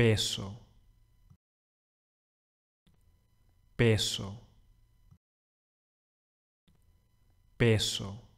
peso, peso, peso.